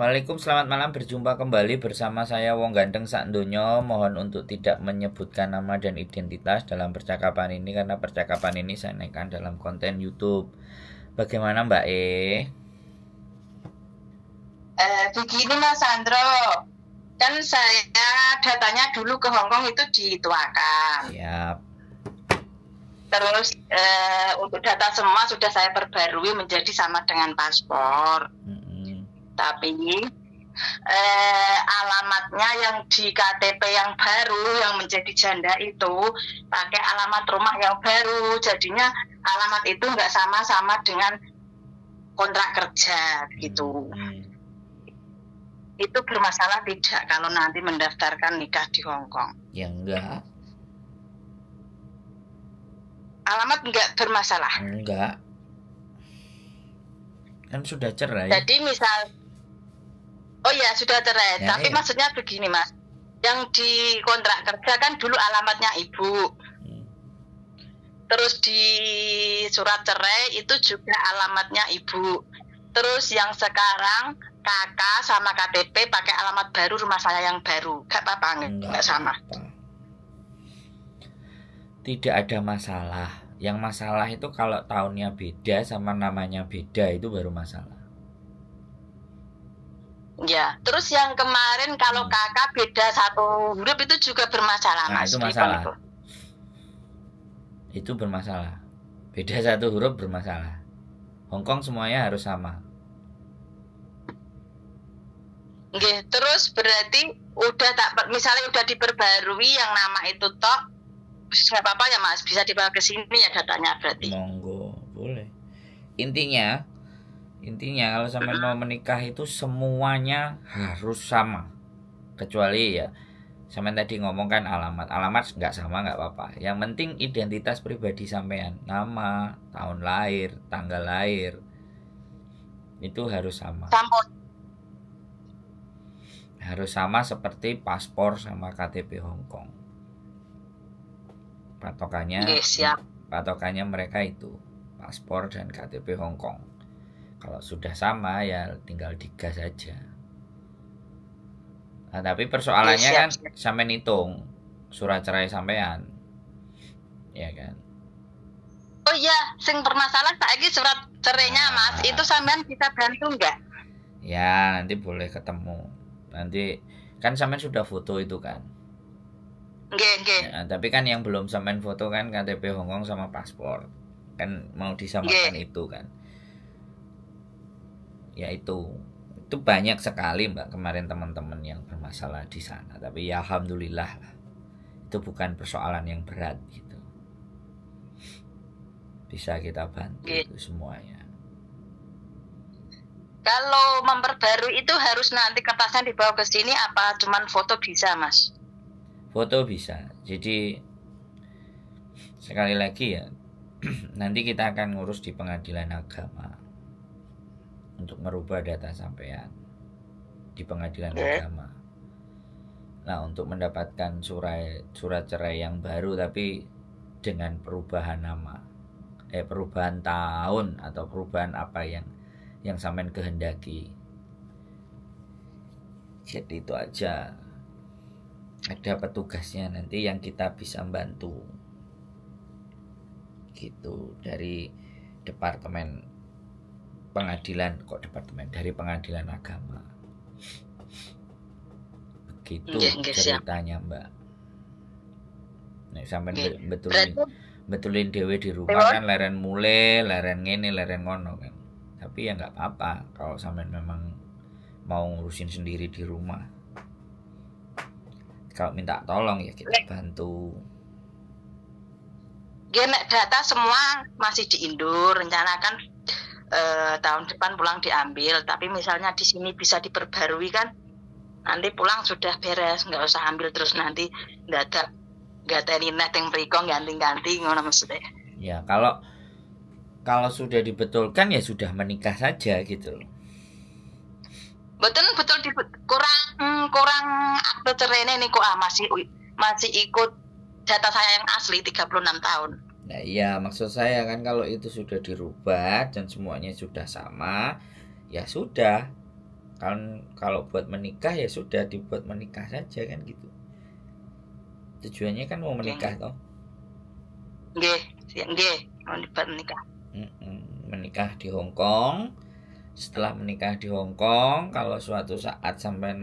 Assalamualaikum selamat malam berjumpa kembali bersama saya Wong Ganteng Sandonyo. mohon untuk tidak menyebutkan nama dan identitas dalam percakapan ini karena percakapan ini saya naikkan dalam konten YouTube. Bagaimana Mbak E? Eh, begini Mas Sandro, kan saya datanya dulu ke Hongkong itu dituakan. Siap. Terus eh, untuk data semua sudah saya perbarui menjadi sama dengan paspor tapi eh, alamatnya yang di KTP yang baru yang menjadi janda itu pakai alamat rumah yang baru jadinya alamat itu nggak sama-sama dengan kontrak kerja gitu hmm. itu bermasalah tidak kalau nanti mendaftarkan nikah di Hong Kong ya enggak alamat enggak bermasalah enggak kan sudah cerai jadi misal Oh ya sudah cerai. Ya, Tapi ya. maksudnya begini mas, yang di kontrak kerja kan dulu alamatnya ibu. Terus di surat cerai itu juga alamatnya ibu. Terus yang sekarang kakak sama KTP pakai alamat baru rumah saya yang baru. Gak apa-apa nggak sama. Tidak ada masalah. Yang masalah itu kalau tahunnya beda sama namanya beda itu baru masalah. Ya, terus yang kemarin kalau kakak beda satu huruf itu juga bermasalah. Nah, mas. itu masalah. Itu. itu bermasalah. Beda satu huruf bermasalah. Hongkong semuanya harus sama. Oke, terus berarti udah tak misalnya udah diperbarui yang nama itu tok nggak apa-apa ya mas bisa dibawa ke sini ya datanya berarti monggo boleh intinya intinya kalau sampai mau menikah itu semuanya harus sama kecuali ya sampai tadi ngomongkan alamat alamat nggak sama nggak apa-apa yang penting identitas pribadi sampean nama tahun lahir tanggal lahir itu harus sama harus sama seperti paspor sama KTP Hongkong patokannya patokannya mereka itu paspor dan KTP Hongkong kalau sudah sama ya tinggal digas aja nah, tapi persoalannya iya, kan sampai hitung surat cerai sampean ya kan oh iya sing bermasalah lagi surat cerainya nah. mas itu sampean kita bantu nggak ya nanti boleh ketemu nanti kan sampean sudah foto itu kan nggih nggih nah, tapi kan yang belum sampean foto kan KTP Hongkong sama paspor kan mau disamakan itu kan yaitu itu banyak sekali mbak kemarin teman-teman yang bermasalah di sana tapi ya alhamdulillah lah itu bukan persoalan yang berat gitu bisa kita bantu itu semuanya kalau memperbarui itu harus nanti kertasnya dibawa ke sini apa cuman foto bisa mas? Foto bisa. Jadi sekali lagi ya nanti kita akan ngurus di pengadilan agama untuk merubah data sampean di pengadilan okay. agama. Nah, untuk mendapatkan surat surat cerai yang baru tapi dengan perubahan nama. Eh perubahan tahun atau perubahan apa yang yang sampean kehendaki. Jadi itu aja. Ada petugasnya nanti yang kita bisa bantu. Gitu dari departemen pengadilan kok departemen dari pengadilan agama begitu nggak, ceritanya siap. mbak sampai betulin betulin dewi di rumah kan leren mulai leren ngene leren ngono kan tapi ya nggak apa-apa kalau sampai memang mau ngurusin sendiri di rumah kalau minta tolong ya kita bantu Gak data semua masih diindur rencanakan eh, tahun depan pulang diambil tapi misalnya di sini bisa diperbarui kan nanti pulang sudah beres nggak usah ambil terus nanti nggak ada nggak ada net yang berikong ganti-ganti ngono maksudnya ya kalau kalau sudah dibetulkan ya sudah menikah saja gitu loh betul betul kurang hmm, kurang akte cerene kok ah masih masih ikut data saya yang asli 36 tahun Nah, iya maksud saya kan kalau itu sudah dirubah dan semuanya sudah sama, ya sudah. Kan kalau buat menikah ya sudah dibuat menikah saja kan gitu. Tujuannya kan mau menikah toh. Nggih, nggih, mau dibuat menikah. Menikah di Hong Kong. Setelah menikah di Hong Kong, kalau suatu saat sampai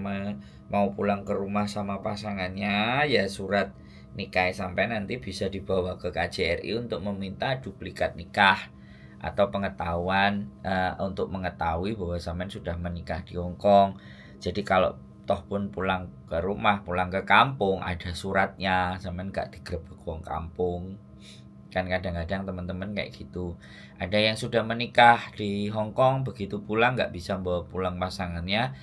mau pulang ke rumah sama pasangannya, ya surat nikah sampai nanti bisa dibawa ke KJRI untuk meminta duplikat nikah atau pengetahuan uh, untuk mengetahui bahwa sampean sudah menikah di Hong Kong. Jadi kalau toh pun pulang ke rumah, pulang ke kampung ada suratnya, sampean gak digrebek wong kampung. Kan kadang-kadang teman-teman kayak gitu. Ada yang sudah menikah di Hong Kong begitu pulang nggak bisa bawa pulang pasangannya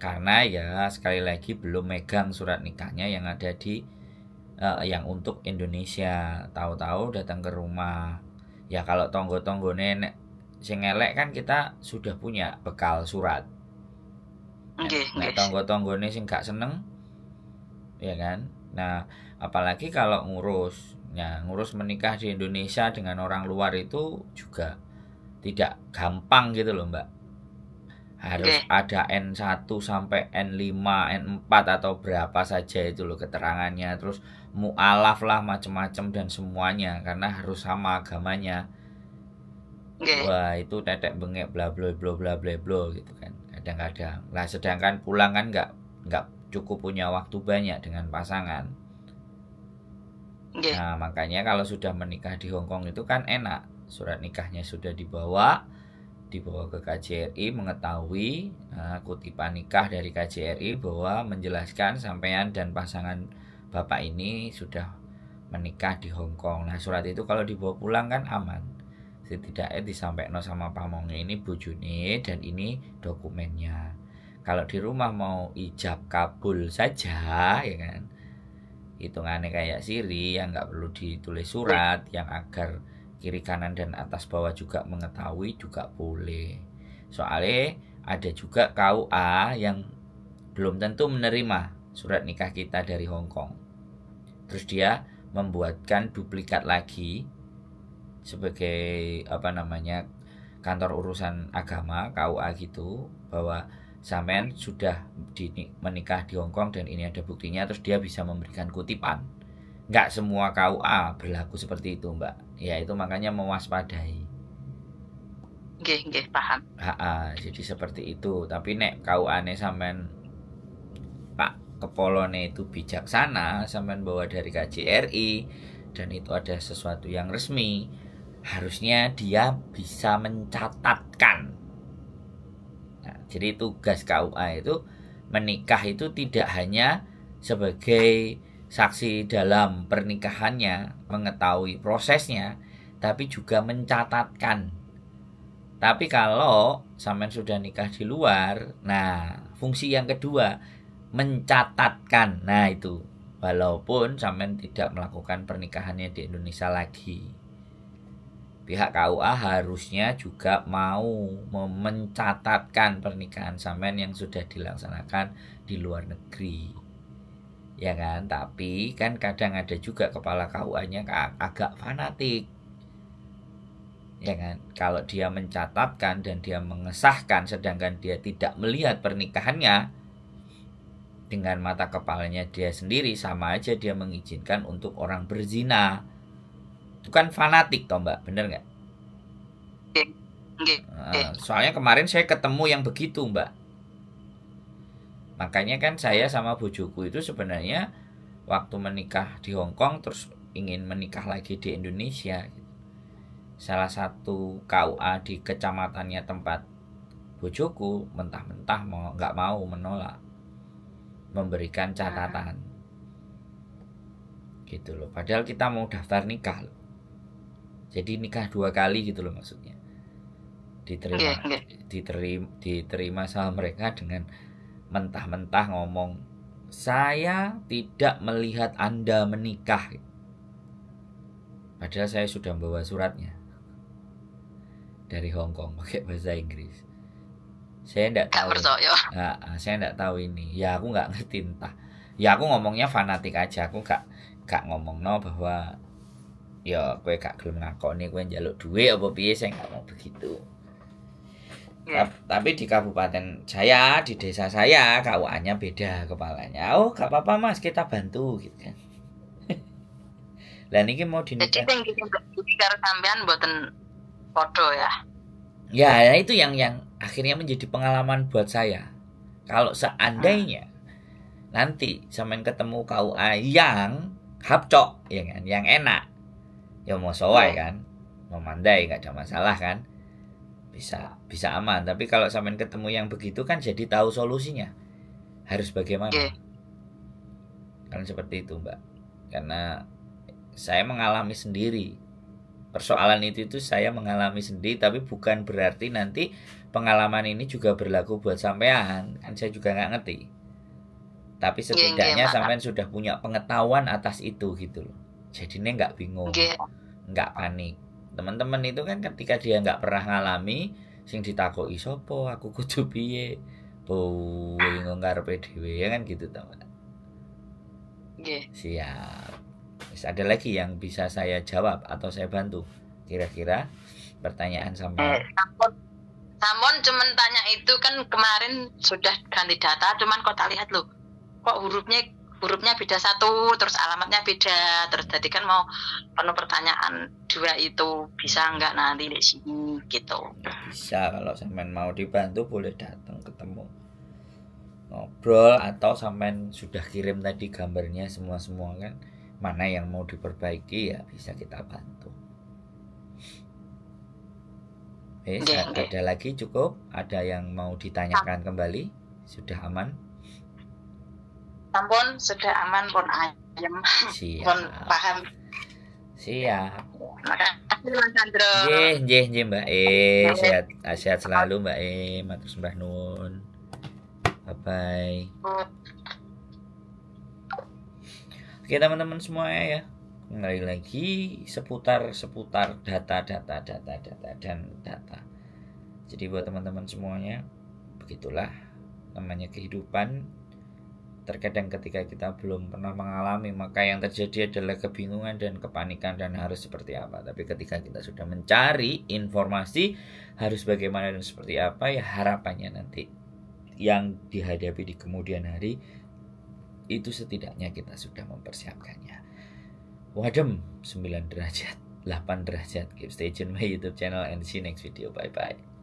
karena ya sekali lagi belum megang surat nikahnya yang ada di uh, yang untuk Indonesia tahu-tahu datang ke rumah ya kalau tonggo-tonggo nenek sing kan kita sudah punya bekal surat okay, nah, yes. tonggo-tonggone sing gak seneng ya kan nah apalagi kalau ngurus ya ngurus menikah di Indonesia dengan orang luar itu juga tidak gampang gitu loh mbak harus okay. ada N1 sampai N5, N4 atau berapa saja itu loh keterangannya terus mualaf lah macam-macam dan semuanya karena harus sama agamanya okay. wah itu tetek bengek bla bla bla bla bla bla gitu kan kadang-kadang lah sedangkan pulang kan nggak nggak cukup punya waktu banyak dengan pasangan okay. nah makanya kalau sudah menikah di Hong Kong itu kan enak surat nikahnya sudah dibawa dibawa ke KJRI mengetahui uh, kutipan nikah dari KJRI bahwa menjelaskan sampean dan pasangan bapak ini sudah menikah di Hong Kong. Nah surat itu kalau dibawa pulang kan aman. Setidaknya disampaikan sama pamongnya ini bu Juni dan ini dokumennya. Kalau di rumah mau ijab kabul saja ya kan. Hitungannya kayak siri yang nggak perlu ditulis surat yang agar kiri kanan dan atas bawah juga mengetahui juga boleh. Soalnya ada juga KUA yang belum tentu menerima surat nikah kita dari Hong Kong terus dia membuatkan duplikat lagi sebagai apa namanya kantor urusan agama KUA gitu bahwa Samen sudah di, menikah di Hong Kong dan ini ada buktinya terus dia bisa memberikan kutipan nggak semua KUA berlaku seperti itu mbak ya itu makanya mewaspadai Gih, gih, paham. Ha, ha, jadi seperti itu. Tapi nek kau aneh Samen kepolone itu bijaksana sampean bawa dari KJRI dan itu ada sesuatu yang resmi harusnya dia bisa mencatatkan nah, jadi tugas KUA itu menikah itu tidak hanya sebagai saksi dalam pernikahannya mengetahui prosesnya tapi juga mencatatkan tapi kalau sampean sudah nikah di luar nah fungsi yang kedua mencatatkan. Nah, itu. Walaupun sampean tidak melakukan pernikahannya di Indonesia lagi. Pihak KUA harusnya juga mau mencatatkan pernikahan sampean yang sudah dilaksanakan di luar negeri ya kan tapi kan kadang ada juga kepala KUA-nya agak fanatik ya kan kalau dia mencatatkan dan dia mengesahkan sedangkan dia tidak melihat pernikahannya dengan mata kepalanya dia sendiri sama aja dia mengizinkan untuk orang berzina itu kan fanatik toh mbak bener nggak ah, soalnya kemarin saya ketemu yang begitu mbak makanya kan saya sama bujuku itu sebenarnya waktu menikah di Hong Kong terus ingin menikah lagi di Indonesia salah satu KUA di kecamatannya tempat bujuku mentah-mentah mau nggak mau menolak memberikan ah. catatan gitu loh padahal kita mau daftar nikah loh jadi nikah dua kali gitu loh maksudnya diterima iya, iya. diterima diterima sama mereka dengan mentah-mentah ngomong saya tidak melihat anda menikah padahal saya sudah membawa suratnya dari Hong Kong pakai bahasa Inggris saya enggak tahu ya, saya enggak tahu ini ya aku nggak ngerti entah ya aku ngomongnya fanatik aja aku nggak enggak ngomong no bahwa ya gue gak gelem ngakoni gue njaluk duit apa piye saya nggak mau begitu Ya. tapi di kabupaten saya di desa saya kawannya beda kepalanya oh gak apa-apa mas kita bantu gitu kan dan ini mau di jadi yang kita sampean buatan foto ya? ya ya itu yang yang akhirnya menjadi pengalaman buat saya. Kalau seandainya ah. nanti sampean ketemu KUA yang hapcok ya kan, yang enak. Ya mau soai iya. kan, mau mandai nggak ada masalah kan. Bisa bisa aman, tapi kalau sampean ketemu yang begitu kan jadi tahu solusinya. Harus bagaimana? Iya. Kan seperti itu, Mbak. Karena saya mengalami sendiri persoalan itu itu saya mengalami sendiri tapi bukan berarti nanti pengalaman ini juga berlaku buat sampean kan saya juga nggak ngerti tapi iya, iya, setidaknya sampean sudah punya pengetahuan atas itu gitu loh jadi ini nggak bingung iya. nggak panik teman-teman itu kan ketika dia nggak pernah ngalami sing ditakoki sopo aku kudu piye bingung ngarepe dhewe ya kan gitu teman yeah. siap Terus ada lagi yang bisa saya jawab atau saya bantu kira-kira pertanyaan sampean. eh, takut namun cuman tanya itu kan kemarin sudah ganti data cuman kok tak lihat loh kok hurufnya hurufnya beda satu terus alamatnya beda terus tadi kan mau penuh pertanyaan dua itu bisa nggak nanti di sini gitu bisa kalau sampean mau dibantu boleh datang ketemu ngobrol atau sampean sudah kirim tadi gambarnya semua semua kan mana yang mau diperbaiki ya bisa kita bantu Eh, okay, ada lagi cukup? Ada yang mau ditanyakan kembali? Sudah aman? Sampun sudah aman pun ayam. Siap. Pun paham. Siap. Makasih Mas Sandro. Nggih, nggih, nggih Mbak E. Sehat, sehat selalu Mbak E. Matur sembah nuwun. Bye bye. Oke, teman-teman semua ya kembali lagi seputar seputar data data data data dan data jadi buat teman-teman semuanya begitulah namanya kehidupan terkadang ketika kita belum pernah mengalami maka yang terjadi adalah kebingungan dan kepanikan dan harus seperti apa tapi ketika kita sudah mencari informasi harus bagaimana dan seperti apa ya harapannya nanti yang dihadapi di kemudian hari itu setidaknya kita sudah mempersiapkannya Wadem 9 derajat 8 derajat keep stay tune my youtube channel and see you next video bye bye